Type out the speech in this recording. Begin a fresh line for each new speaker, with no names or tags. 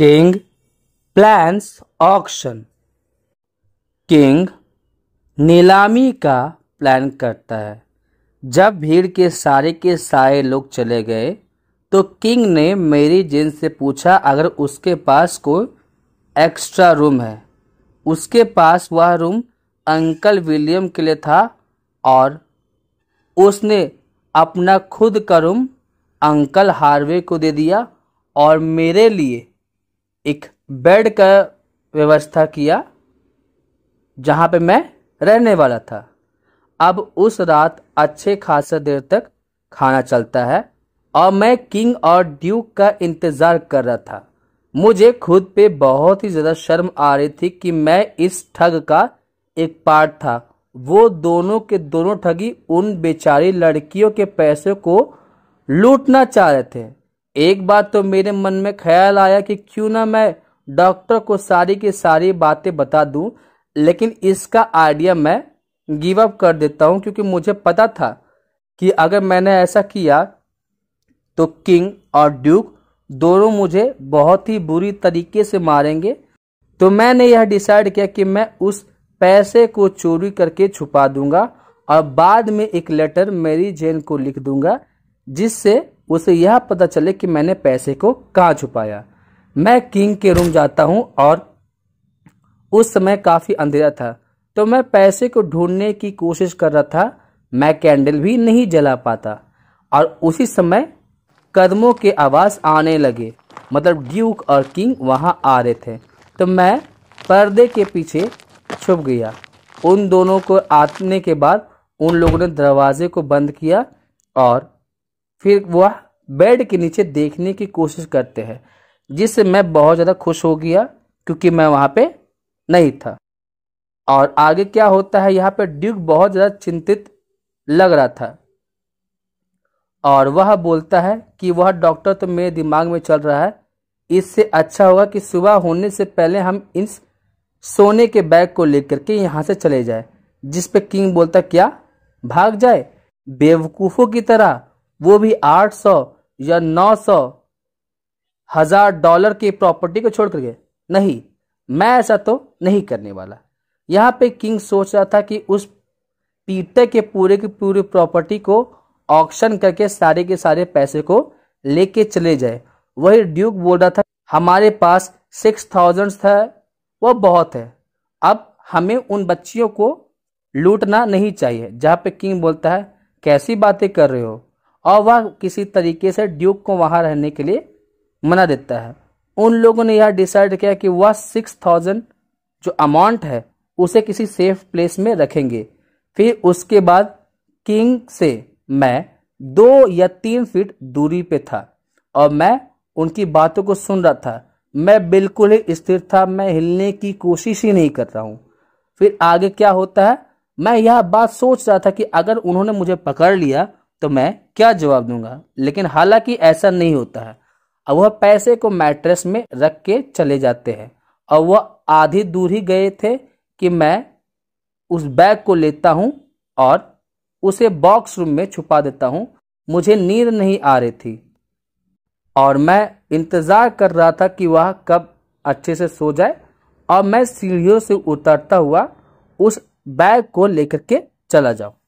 King plans auction king नीलामी का plan करता है जब भीड़ के सारे के सारे लोग चले गए तो किंग ने मेरी जेन से पूछा अगर उसके पास कोई एक्स्ट्रा रूम है उसके पास वह रूम अंकल विलियम के लिए था और उसने अपना खुद का रूम अंकल हार्वे को दे दिया और मेरे लिए एक बेड का व्यवस्था किया जहाँ पे मैं रहने वाला था अब उस रात अच्छे खासा देर तक खाना चलता है और मैं किंग और ड्यूक का इंतज़ार कर रहा था मुझे खुद पे बहुत ही ज़्यादा शर्म आ रही थी कि मैं इस ठग का एक पार्ट था वो दोनों के दोनों ठगी उन बेचारी लड़कियों के पैसे को लूटना चाह रहे थे एक बात तो मेरे मन में ख्याल आया कि क्यों ना मैं डॉक्टर को सारी की सारी बातें बता दूं लेकिन इसका आइडिया मैं गिव अप कर देता हूं क्योंकि मुझे पता था कि अगर मैंने ऐसा किया तो किंग और ड्यूक दोनों मुझे बहुत ही बुरी तरीके से मारेंगे तो मैंने यह डिसाइड किया कि मैं उस पैसे को चोरी करके छुपा दूंगा और बाद में एक लेटर मेरी जेन को लिख दूंगा जिससे उसे यह पता चले कि मैंने पैसे को कहाँ छुपाया मैं किंग के रूम जाता हूँ और उस समय काफ़ी अंधेरा था तो मैं पैसे को ढूंढने की कोशिश कर रहा था मैं कैंडल भी नहीं जला पाता और उसी समय कदमों के आवाज़ आने लगे मतलब ड्यूक और किंग वहाँ आ रहे थे तो मैं पर्दे के पीछे छुप गया उन दोनों को आने के बाद उन लोगों ने दरवाजे को बंद किया और फिर वह बेड के नीचे देखने की कोशिश करते हैं जिससे मैं बहुत ज़्यादा खुश हो गया क्योंकि मैं वहाँ पे नहीं था और आगे क्या होता है यहाँ पे ड्यूक बहुत ज़्यादा चिंतित लग रहा था और वह बोलता है कि वह डॉक्टर तो मेरे दिमाग में चल रहा है इससे अच्छा होगा कि सुबह होने से पहले हम इन सोने के बैग को लेकर के यहाँ से चले जाए जिस पे किंग बोलता क्या भाग जाए बेवकूफ़ों की तरह वो भी 800 या 900 हजार डॉलर की प्रॉपर्टी को छोड़ गए नहीं मैं ऐसा तो नहीं करने वाला यहाँ पे किंग सोच रहा था कि उस पीटर के पूरे के पूरे प्रॉपर्टी को ऑक्शन करके सारे के सारे पैसे को लेके चले जाए वही ड्यूक बोल रहा था हमारे पास सिक्स थाउजेंड था वह बहुत है अब हमें उन बच्चियों को लूटना नहीं चाहिए जहाँ पे किंग बोलता है कैसी बातें कर रहे हो और वह किसी तरीके से ड्यूक को वहाँ रहने के लिए मना देता है उन लोगों ने यह डिसाइड किया कि वह सिक्स थाउजेंड जो अमाउंट है उसे किसी सेफ प्लेस में रखेंगे फिर उसके बाद किंग से मैं दो या तीन फीट दूरी पे था और मैं उनकी बातों को सुन रहा था मैं बिल्कुल ही स्थिर था मैं हिलने की कोशिश ही नहीं कर रहा हूँ फिर आगे क्या होता है मैं यह बात सोच रहा था कि अगर उन्होंने मुझे पकड़ लिया तो मैं क्या जवाब दूंगा लेकिन हालांकि ऐसा नहीं होता है अब वह पैसे को मैट्रेस में रख के चले जाते हैं और वह आधी दूर ही गए थे कि मैं उस बैग को लेता हूं और उसे बॉक्स रूम में छुपा देता हूं मुझे नींद नहीं आ रही थी और मैं इंतज़ार कर रहा था कि वह कब अच्छे से सो जाए और मैं सीढ़ियों से उतरता हुआ उस बैग को लेकर के चला जाऊं